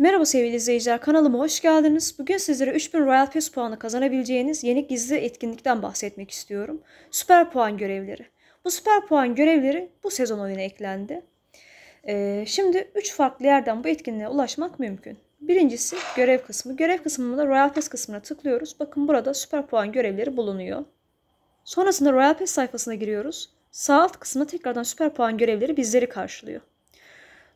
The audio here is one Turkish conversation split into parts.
Merhaba sevgili izleyiciler kanalıma hoş geldiniz. Bugün sizlere 3000 Royal Pass puanı kazanabileceğiniz yeni gizli etkinlikten bahsetmek istiyorum. Süper puan görevleri. Bu süper puan görevleri bu sezon oyuna eklendi. Ee, şimdi 3 farklı yerden bu etkinliğe ulaşmak mümkün. Birincisi görev kısmı. Görev kısmında Royal Pass kısmına tıklıyoruz. Bakın burada süper puan görevleri bulunuyor. Sonrasında Royal Pass sayfasına giriyoruz. Sağ alt kısmında tekrardan süper puan görevleri bizleri karşılıyor.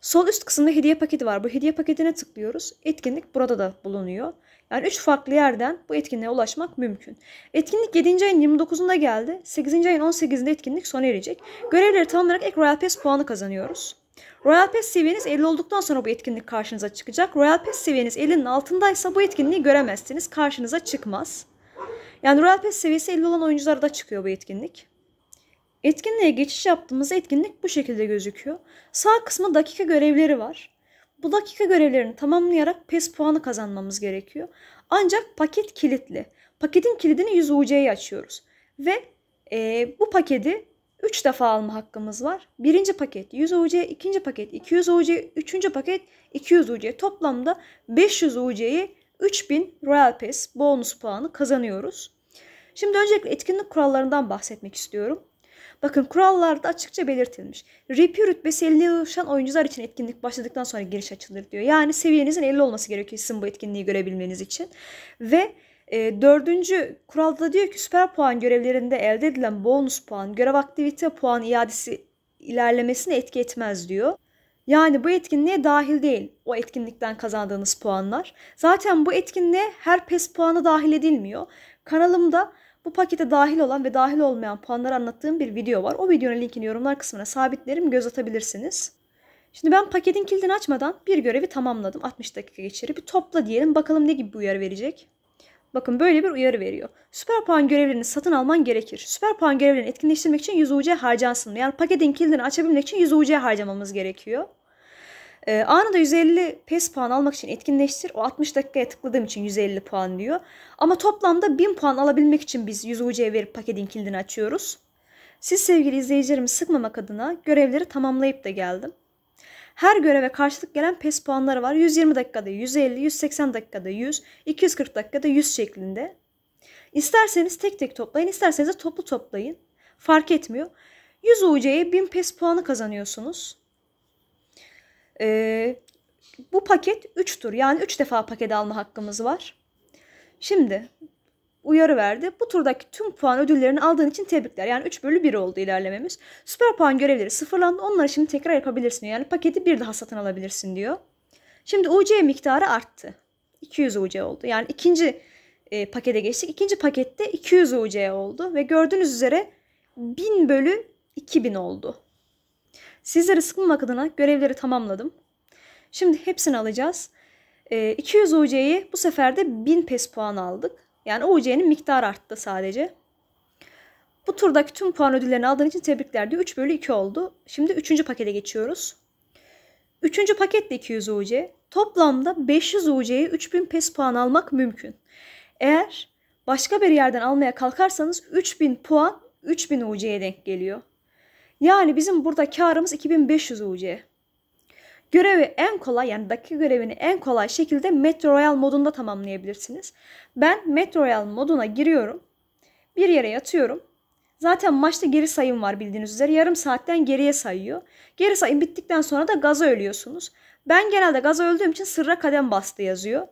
Sol üst kısımda hediye paketi var. Bu hediye paketine tıklıyoruz. Etkinlik burada da bulunuyor. Yani 3 farklı yerden bu etkinliğe ulaşmak mümkün. Etkinlik 7. ayın 29'unda geldi. 8. ayın 18'inde etkinlik sona erecek. Görevleri tamamlayarak ek Royal Pass puanı kazanıyoruz. Royal Pass seviyeniz 50 olduktan sonra bu etkinlik karşınıza çıkacak. Royal Pass seviyeniz 50'nin altındaysa bu etkinliği göremezsiniz. Karşınıza çıkmaz. Yani Royal Pass seviyesi 50 olan oyuncularda çıkıyor bu etkinlik. Etkinliğe geçiş yaptığımız etkinlik bu şekilde gözüküyor. Sağ kısmı dakika görevleri var. Bu dakika görevlerini tamamlayarak PES puanı kazanmamız gerekiyor. Ancak paket kilitli. Paketin kilidini 100 UC'ye açıyoruz. Ve e, bu paketi 3 defa alma hakkımız var. Birinci paket 100 UC, ikinci paket 200 UC, üçüncü paket 200 UC. Toplamda 500 UC'yi 3000 Royal Pass bonus puanı kazanıyoruz. Şimdi öncelikle etkinlik kurallarından bahsetmek istiyorum. Bakın kurallarda açıkça belirtilmiş. RP rütbesi 50 ulaşan oyuncular için etkinlik başladıktan sonra giriş açılır diyor. Yani seviyenizin 50 olması gerekiyor sizin bu etkinliği görebilmeniz için. Ve e, dördüncü kuralda diyor ki süper puan görevlerinde elde edilen bonus puan, görev aktivite puan iadesi ilerlemesine etki etmez diyor. Yani bu etkinliğe dahil değil o etkinlikten kazandığınız puanlar. Zaten bu etkinliğe her PES puanı dahil edilmiyor. Kanalımda bu pakete dahil olan ve dahil olmayan puanları anlattığım bir video var. O videonun linkini yorumlar kısmına sabitlerim göz atabilirsiniz. Şimdi ben paketin kilidini açmadan bir görevi tamamladım. 60 dakika geçirip bir topla diyelim bakalım ne gibi bir uyarı verecek. Bakın böyle bir uyarı veriyor. Süper puan görevlerini satın alman gerekir. Süper puan görevlerini etkinleştirmek için 100 UC harcansın. Yani paketin kilidini açabilmek için 100 UC harcamamız gerekiyor. E, anında 150 PES puan almak için etkinleştir. O 60 dakikaya tıkladığım için 150 puan diyor. Ama toplamda 1000 puan alabilmek için biz 100 UC verip paketin kilidini açıyoruz. Siz sevgili izleyicilerimi sıkmamak adına görevleri tamamlayıp da geldim. Her göreve karşılık gelen PES puanları var. 120 dakikada 150, 180 dakikada 100, 240 dakikada 100 şeklinde. İsterseniz tek tek toplayın, isterseniz de toplu toplayın. Fark etmiyor. 100 UC'ye 1000 PES puanı kazanıyorsunuz e, bu paket 3 tur yani 3 defa paket alma hakkımız var. Şimdi uyarı verdi. Bu turdaki tüm puan ödüllerini aldığın için tebrikler. Yani 3 bölü 1 oldu ilerlememiz. Süper puan görevleri sıfırlandı. Onları şimdi tekrar yapabilirsin. Yani paketi bir daha satın alabilirsin diyor. Şimdi UC miktarı arttı. 200 UC oldu. Yani ikinci e, pakete geçtik. İkinci pakette 200 UC oldu. Ve gördüğünüz üzere 1000 bölü 2000 oldu. Sizleri sıkmamak adına görevleri tamamladım. Şimdi hepsini alacağız. E, 200 OC'yi bu sefer de 1000 PES puan aldık. Yani OC'nin miktarı arttı sadece. Bu turdaki tüm puan ödüllerini aldığın için tebrikler diyor. 3 bölü 2 oldu. Şimdi 3. pakete geçiyoruz. 3. paketle 200 UC. Toplamda 500 UC'ye 3000 PES puan almak mümkün. Eğer başka bir yerden almaya kalkarsanız 3000 puan 3000 UC'ye denk geliyor. Yani bizim burada karımız 2500 UC. Görevi en kolay yani dakika görevini en kolay şekilde Metro Royal modunda tamamlayabilirsiniz. Ben Metro Royal moduna giriyorum. Bir yere yatıyorum. Zaten maçta geri sayım var bildiğiniz üzere. Yarım saatten geriye sayıyor. Geri sayım bittikten sonra da gaza ölüyorsunuz. Ben genelde gaza öldüğüm için sırra kadem bastı yazıyor.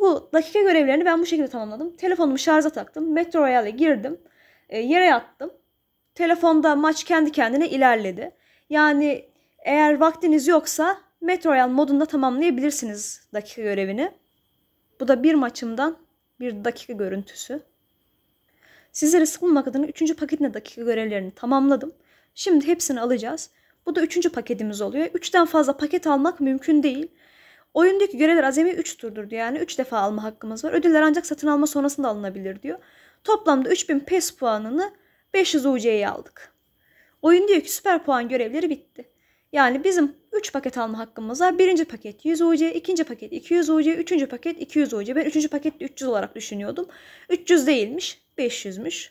Bu dakika görevlerini ben bu şekilde tamamladım. Telefonumu şarja taktım. Metro Royal'e girdim. E, yere yattım telefonda maç kendi kendine ilerledi. Yani eğer vaktiniz yoksa Metroyal modunda tamamlayabilirsiniz dakika görevini. Bu da bir maçımdan bir dakika görüntüsü. Sizlere sıkmamak adına 3. paketin dakika görevlerini tamamladım. Şimdi hepsini alacağız. Bu da 3. paketimiz oluyor. 3'ten fazla paket almak mümkün değil. Oyundaki görevler azami 3 turdur diyor. Yani 3 defa alma hakkımız var. Ödüller ancak satın alma sonrasında alınabilir diyor. Toplamda 3000 PES puanını 500 UC'yi aldık. Oyun diyor ki süper puan görevleri bitti. Yani bizim 3 paket alma hakkımız var. Birinci paket 100 UC, ikinci paket 200 UC, üçüncü paket 200 UC. Ben üçüncü paketi 300 olarak düşünüyordum. 300 değilmiş, 500'müş.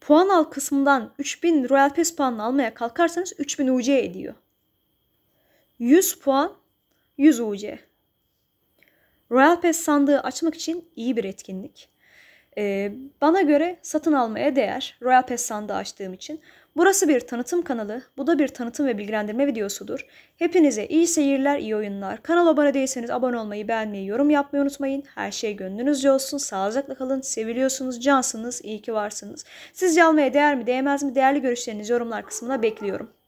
Puan al kısmından 3000 Royal Pass puanını almaya kalkarsanız 3000 UC ediyor. 100 puan 100 UC. Royal Pass sandığı açmak için iyi bir etkinlik. Ee, bana göre satın almaya değer Royal Pass sandığı açtığım için. Burası bir tanıtım kanalı, bu da bir tanıtım ve bilgilendirme videosudur. Hepinize iyi seyirler, iyi oyunlar. Kanala abone değilseniz abone olmayı, beğenmeyi, yorum yapmayı unutmayın. Her şey gönlünüzce olsun, sağlıcakla kalın, seviliyorsunuz, cansınız, iyi ki varsınız. Sizce almaya değer mi, değmez mi? Değerli görüşlerinizi yorumlar kısmına bekliyorum.